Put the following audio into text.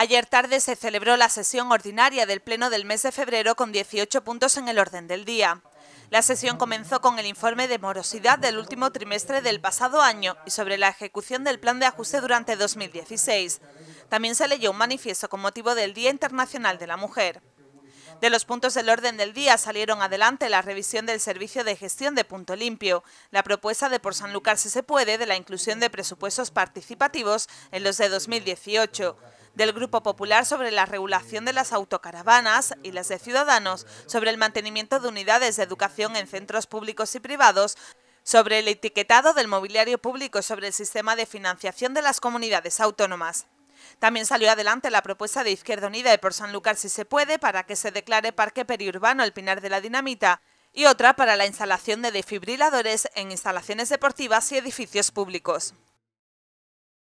Ayer tarde se celebró la sesión ordinaria del Pleno del mes de febrero con 18 puntos en el orden del día. La sesión comenzó con el informe de morosidad del último trimestre del pasado año y sobre la ejecución del plan de ajuste durante 2016. También se leyó un manifiesto con motivo del Día Internacional de la Mujer. De los puntos del orden del día salieron adelante la revisión del servicio de gestión de Punto Limpio, la propuesta de por san Sanlúcar si se puede de la inclusión de presupuestos participativos en los de 2018, del Grupo Popular sobre la regulación de las autocaravanas y las de Ciudadanos sobre el mantenimiento de unidades de educación en centros públicos y privados, sobre el etiquetado del mobiliario público y sobre el sistema de financiación de las comunidades autónomas. También salió adelante la propuesta de Izquierda Unida y por San Lucas si se puede para que se declare parque periurbano el Pinar de la Dinamita y otra para la instalación de defibriladores en instalaciones deportivas y edificios públicos.